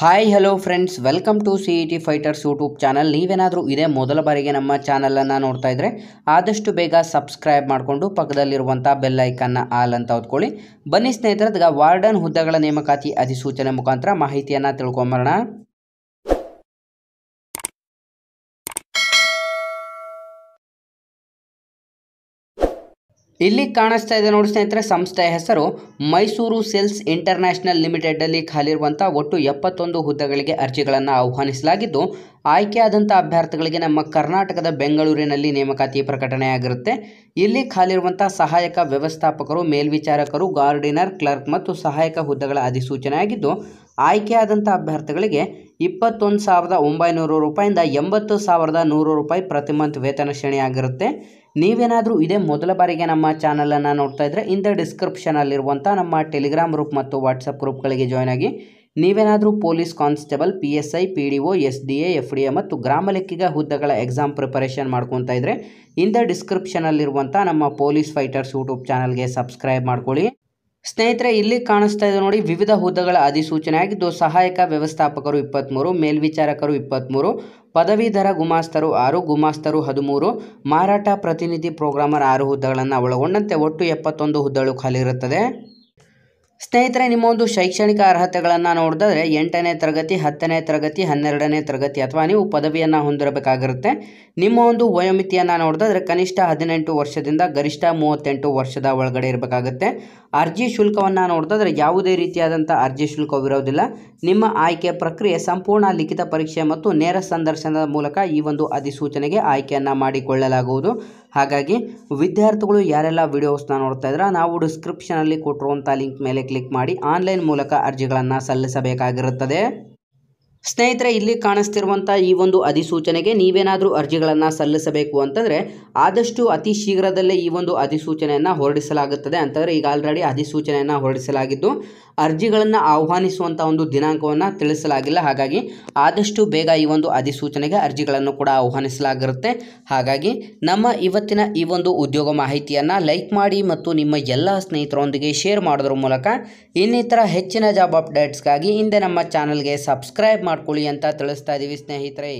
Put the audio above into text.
hi hello friends welcome to C E T fighters YouTube channel ನೀವೇನಾದರೂ ಇದೇ ಮೊದಲ ಬಾರಿಗೆ ನಮ್ಮ ಚಾನಲನ್ನು ನೋಡ್ತಾ ಇದ್ದರೆ ಆದಷ್ಟು ಬೇಗ ಸಬ್ಸ್ಕ್ರೈಬ್ ಮಾಡಿಕೊಂಡು ಪಕ್ಕದಲ್ಲಿರುವಂಥ ಬೆಲ್ಲೈಕನ್ನ ಆಲ್ ಅಂತ ಹೊದ್ಕೊಳ್ಳಿ ಬನ್ನಿ ಸ್ನೇಹಿತರದ್ಗ ವಾರ್ಡನ್ ಹುದ್ದೆಗಳ ನೇಮಕಾತಿ ಅಧಿಸೂಚನೆ ಮುಖಾಂತರ ಮಾಹಿತಿಯನ್ನು ತಿಳ್ಕೊಂಬರೋಣ ಇಲ್ಲಿ ಕಾಣಿಸ್ತಾ ಇದೆ ನೋಡಿ ಸ್ನೇಹಿತರೆ ಸಂಸ್ಥೆಯ ಹೆಸರು ಮೈಸೂರು ಸೆಲ್ಸ್ ಇಂಟರ್ನ್ಯಾಷನಲ್ ಲಿಮಿಟೆಡಲ್ಲಿ ಖಾಲಿರುವಂಥ ಒಟ್ಟು ಎಪ್ಪತ್ತೊಂದು ಹುದ್ದೆಗಳಿಗೆ ಅರ್ಜಿಗಳನ್ನು ಆಹ್ವಾನಿಸಲಾಗಿದ್ದು ಆಯ್ಕೆಯಾದಂಥ ಅಭ್ಯರ್ಥಿಗಳಿಗೆ ನಮ್ಮ ಕರ್ನಾಟಕದ ಬೆಂಗಳೂರಿನಲ್ಲಿ ನೇಮಕಾತಿ ಪ್ರಕಟಣೆಯಾಗಿರುತ್ತೆ ಇಲ್ಲಿ ಖಾಲಿರುವಂಥ ಸಹಾಯಕ ವ್ಯವಸ್ಥಾಪಕರು ಮೇಲ್ವಿಚಾರಕರು ಗಾರ್ಡಿನರ್ ಕ್ಲರ್ಕ್ ಮತ್ತು ಸಹಾಯಕ ಹುದ್ದೆಗಳ ಅಧಿಸೂಚನೆಯಾಗಿದ್ದು ಆಯ್ಕೆಯಾದಂಥ ಅಭ್ಯರ್ಥಿಗಳಿಗೆ ಇಪ್ಪತ್ತೊಂದು ಸಾವಿರದ ಒಂಬೈನೂರು ರೂಪಾಯಿಂದ ಎಂಬತ್ತು ಸಾವಿರದ ನೂರು ರೂಪಾಯಿ ಪ್ರತಿ ಮಂತ್ ವೇತನ ಶ್ರೇಣಿಯಾಗಿರುತ್ತೆ ನೀವೇನಾದರೂ ಇದೇ ಮೊದಲ ಬಾರಿಗೆ ನಮ್ಮ ಚಾನಲನ್ನು ನೋಡ್ತಾ ಇದ್ದರೆ ಇಂದ ಡಿಸ್ಕ್ರಿಪ್ಷನಲ್ಲಿರುವಂಥ ನಮ್ಮ ಟೆಲಿಗ್ರಾಮ್ ಗ್ರೂಪ್ ಮತ್ತು ವಾಟ್ಸಪ್ ಗ್ರೂಪ್ಗಳಿಗೆ ಜಾಯ್ನ್ ಆಗಿ ನೀವೇನಾದರೂ police constable P S I P D O S D A F D A ಮತ್ತು ಲೆಕ್ಕಿಗ ಹುದ್ದೆಗಳ ಎಕ್ಸಾಮ್ ಪ್ರಿಪರೇಷನ್ ಮಾಡ್ಕೊತಾ ಇದ್ದರೆ ಇಂದ ಡಿಸ್ಕ್ರಿಪ್ಷನಲ್ಲಿರುವಂಥ ನಮ್ಮ ಪೊಲೀಸ್ ಫೈಟರ್ಸ್ ಯೂಟ್ಯೂಬ್ ಚಾನಲ್ಗೆ ಸಬ್ಸ್ಕ್ರೈಬ್ ಮಾಡ್ಕೊಳ್ಳಿ ಸ್ನೇಹಿತರೆ ಇಲ್ಲಿ ಕಾಣಿಸ್ತಾ ಇದೆ ನೋಡಿ ವಿವಿಧ ಹುದ್ದೆಗಳ ಅಧಿಸೂಚನೆ ಆಗಿದ್ದು ಸಹಾಯಕ ವ್ಯವಸ್ಥಾಪಕರು ಇಪ್ಪತ್ತ್ಮೂರು ಮೇಲ್ವಿಚಾರಕರು ಇಪ್ಪತ್ತ್ಮೂರು ಪದವೀಧರ ಗುಮಾಸ್ತರು ಆರು ಗುಮಾಸ್ತರು ಹದಿಮೂರು ಮಾರಾಟ ಪ್ರತಿನಿಧಿ ಪ್ರೋಗ್ರಾಮರ್ ಆರು ಹುದ್ದೆಗಳನ್ನು ಒಳಗೊಂಡಂತೆ ಒಟ್ಟು ಎಪ್ಪತ್ತೊಂದು ಹುದ್ದೆಗಳು ಖಾಲಿ ಇರುತ್ತದೆ ಸ್ನೇಹಿತರೆ ನಿಮ್ಮ ಒಂದು ಶೈಕ್ಷಣಿಕ ಅರ್ಹತೆಗಳನ್ನು ನೋಡಿದ್ರೆ ಎಂಟನೇ ತರಗತಿ ಹತ್ತನೇ ತರಗತಿ ಹನ್ನೆರಡನೇ ತರಗತಿ ಅಥವಾ ನೀವು ಪದವಿಯನ್ನು ಹೊಂದಿರಬೇಕಾಗಿರುತ್ತೆ ನಿಮ್ಮ ಒಂದು ವಯೋಮಿತಿಯನ್ನು ನೋಡಿದ್ರೆ ಕನಿಷ್ಠ ಹದಿನೆಂಟು ವರ್ಷದಿಂದ ಗರಿಷ್ಠ ಮೂವತ್ತೆಂಟು ವರ್ಷದ ಒಳಗಡೆ ಇರಬೇಕಾಗುತ್ತೆ ಅರ್ಜಿ ಶುಲ್ಕವನ್ನು ನೋಡಿದ್ರೆ ಯಾವುದೇ ರೀತಿಯಾದಂಥ ಅರ್ಜಿ ಶುಲ್ಕವಿರೋದಿಲ್ಲ ನಿಮ್ಮ ಆಯ್ಕೆ ಪ್ರಕ್ರಿಯೆ ಸಂಪೂರ್ಣ ಲಿಖಿತ ಪರೀಕ್ಷೆ ಮತ್ತು ನೇರ ಸಂದರ್ಶನದ ಮೂಲಕ ಈ ಒಂದು ಅಧಿಸೂಚನೆಗೆ ಆಯ್ಕೆಯನ್ನು ಮಾಡಿಕೊಳ್ಳಲಾಗುವುದು ಹಾಗಾಗಿ ವಿದ್ಯಾರ್ಥಿಗಳು ಯಾರೆಲ್ಲ ವಿಡಿಯೋಸ್ನ ನೋಡ್ತಾ ಇದ್ರೆ ನಾವು ಡಿಸ್ಕ್ರಿಪ್ಷನಲ್ಲಿ ಕೊಟ್ಟಿರುವಂಥ ಲಿಂಕ್ ಮೇಲೆ ಕ್ಲಿಕ್ ಮಾಡಿ ಆನ್ಲೈನ್ ಮೂಲಕ ಅರ್ಜಿಗಳನ್ನು ಸಲ್ಲಿಸಬೇಕಾಗಿರುತ್ತದೆ ಸ್ನೇಹಿತರೆ ಇಲ್ಲಿ ಕಾಣಿಸ್ತಿರುವಂಥ ಈ ಒಂದು ಅಧಿಸೂಚನೆಗೆ ನೀವೇನಾದರೂ ಅರ್ಜಿಗಳನ್ನು ಸಲ್ಲಿಸಬೇಕು ಅಂತಂದರೆ ಆದಷ್ಟು ಅತಿ ಶೀಘ್ರದಲ್ಲೇ ಈ ಒಂದು ಅಧಿಸೂಚನೆಯನ್ನು ಹೊರಡಿಸಲಾಗುತ್ತದೆ ಅಂತಂದರೆ ಈಗ ಆಲ್ರೆಡಿ ಅಧಿಸೂಚನೆಯನ್ನು ಹೊರಡಿಸಲಾಗಿದ್ದು ಅರ್ಜಿಗಳನ್ನು ಆಹ್ವಾನಿಸುವಂಥ ಒಂದು ದಿನಾಂಕವನ್ನು ತಿಳಿಸಲಾಗಿಲ್ಲ ಹಾಗಾಗಿ ಆದಷ್ಟು ಬೇಗ ಈ ಒಂದು ಅಧಿಸೂಚನೆಗೆ ಅರ್ಜಿಗಳನ್ನು ಕೂಡ ಆಹ್ವಾನಿಸಲಾಗಿರುತ್ತೆ ಹಾಗಾಗಿ ನಮ್ಮ ಇವತ್ತಿನ ಈ ಒಂದು ಉದ್ಯೋಗ ಮಾಹಿತಿಯನ್ನು ಲೈಕ್ ಮಾಡಿ ಮತ್ತು ನಿಮ್ಮ ಎಲ್ಲ ಸ್ನೇಹಿತರೊಂದಿಗೆ ಶೇರ್ ಮಾಡೋದ್ರ ಮೂಲಕ ಇನ್ನಿತರ ಹೆಚ್ಚಿನ ಜಾಬ್ ಅಪ್ಡೇಟ್ಸ್ಗಾಗಿ ಹಿಂದೆ ನಮ್ಮ ಚಾನಲ್ಗೆ ಸಬ್ಸ್ಕ್ರೈಬ್ ಮಾಡಿ ಮಾಡ್ಕೊಳ್ಳಿ ಅಂತ ತಿಳಿಸ್ತಾ ಇದ್ದೀವಿ ಸ್ನೇಹಿತರೆ